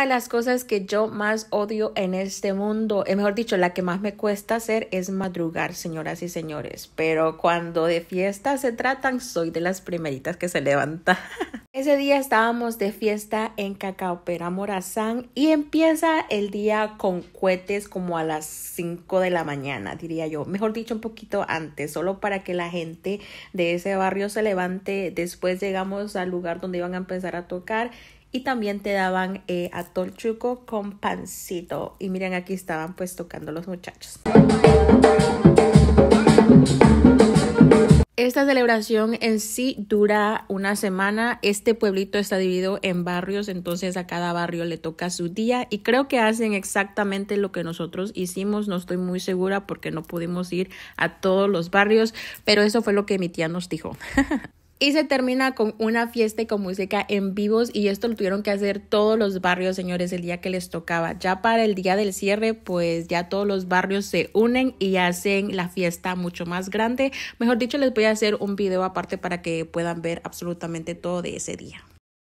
de las cosas que yo más odio en este mundo, eh, mejor dicho, la que más me cuesta hacer es madrugar, señoras y señores. Pero cuando de fiesta se tratan, soy de las primeritas que se levanta. Ese día estábamos de fiesta en Cacaopera Morazán y empieza el día con cohetes como a las 5 de la mañana, diría yo. Mejor dicho, un poquito antes, solo para que la gente de ese barrio se levante. Después llegamos al lugar donde iban a empezar a tocar y también te daban eh, atol con pancito. Y miren, aquí estaban pues tocando los muchachos. Esta celebración en sí dura una semana. Este pueblito está dividido en barrios, entonces a cada barrio le toca su día y creo que hacen exactamente lo que nosotros hicimos. No estoy muy segura porque no pudimos ir a todos los barrios, pero eso fue lo que mi tía nos dijo. Y se termina con una fiesta y con música en vivos y esto lo tuvieron que hacer todos los barrios, señores, el día que les tocaba. Ya para el día del cierre, pues ya todos los barrios se unen y hacen la fiesta mucho más grande. Mejor dicho, les voy a hacer un video aparte para que puedan ver absolutamente todo de ese día.